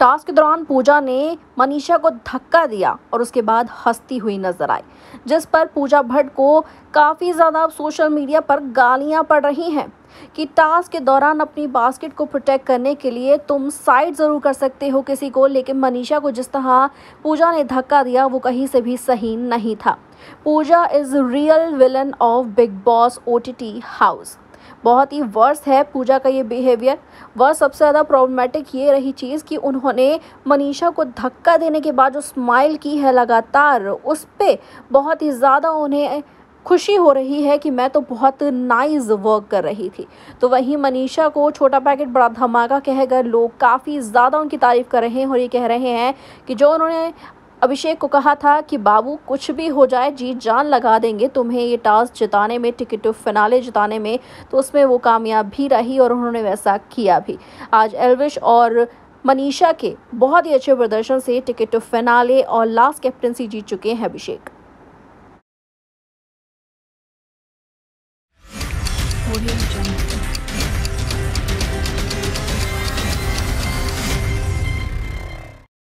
task के दौरान पूजा ने मनीषा को धक्का दिया और उसके बाद हंसती हुई नजर आई जिस पर पूजा भट्ट को काफ़ी ज़्यादा अब सोशल मीडिया पर गालियां पड़ रही हैं कि टास्क के दौरान अपनी बास्केट को प्रोटेक्ट करने के लिए तुम साइड ज़रूर कर सकते हो किसी को लेकिन मनीषा को जिस तरह पूजा ने धक्का दिया वो कहीं से भी सही नहीं था Pooja is real villain of Bigg Boss ओ हाउस बहुत ही वर्स है पूजा का ये बिहेवियर वह सबसे ज़्यादा प्रॉब्लमेटिक ये रही चीज़ कि उन्होंने मनीषा को धक्का देने के बाद जो स्माइल की है लगातार उस पर बहुत ही ज़्यादा उन्हें खुशी हो रही है कि मैं तो बहुत नाइस वर्क कर रही थी तो वहीं मनीषा को छोटा पैकेट बड़ा धमाका कहकर लोग काफ़ी ज़्यादा उनकी तारीफ़ कर रहे हैं और ये कह रहे हैं कि जो उन्होंने अभिषेक को कहा था कि बाबू कुछ भी हो जाए जी जान लगा देंगे तुम्हें ये टास्क जिताने में टिकट टू फिनाले जिताने में तो उसमें वो कामयाब भी रही और उन्होंने वैसा किया भी आज एलविश और मनीषा के बहुत ही अच्छे प्रदर्शन से टिकट टू फिनाले और लास्ट कैप्टनसी जीत चुके हैं अभिषेक